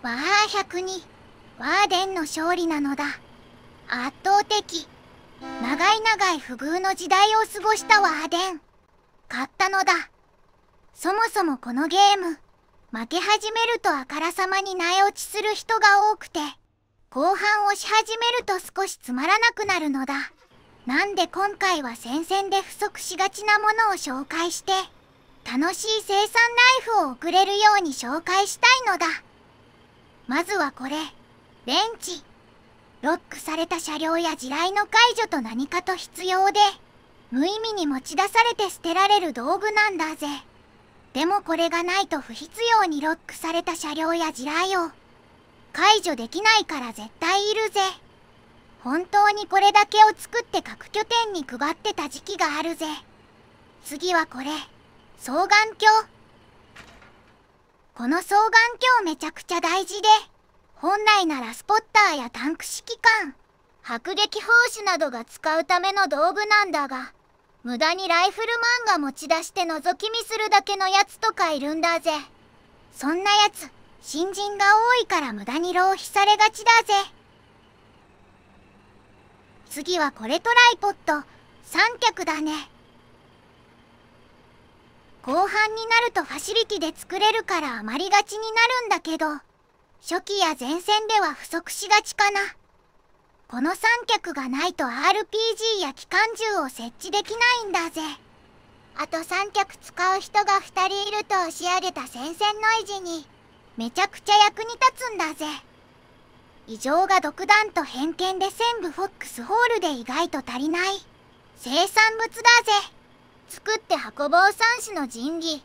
ワー百にワーデンの勝利なのだ圧倒的長い長い不遇の時代を過ごしたワーデン勝ったのだそもそもこのゲーム負け始めるとあからさまに苗落ちする人が多くて後半をし始めると少しつまらなくなるのだなんで今回は戦線で不足しがちなものを紹介して楽しい生産ライフを送れるように紹介したいのだ。まずはこれンチロックされた車両や地雷の解除と何かと必要で無意味に持ち出されて捨てられる道具なんだぜでもこれがないと不必要にロックされた車両や地雷を解除できないから絶対いるぜ本当にこれだけを作って各拠点に配ってた時期があるぜ次はこれ双眼鏡この双眼鏡めちゃくちゃ大事で本来ならスポッターやタンク指揮官迫撃砲手などが使うための道具なんだが無駄にライフルマンが持ち出して覗き見するだけのやつとかいるんだぜそんなやつ新人が多いから無駄に浪費されがちだぜ次はこれとライポット三脚だね。後半になるとファシリティで作れるから余りがちになるんだけど初期や前線では不足しがちかなこの三脚がないと RPG や機関銃を設置できないんだぜあと三脚使う人が2人いると押し上げた戦線の維持にめちゃくちゃ役に立つんだぜ異常が独断と偏見で全部フォックスホールで意外と足りない生産物だぜ作って運ぼう三種の神器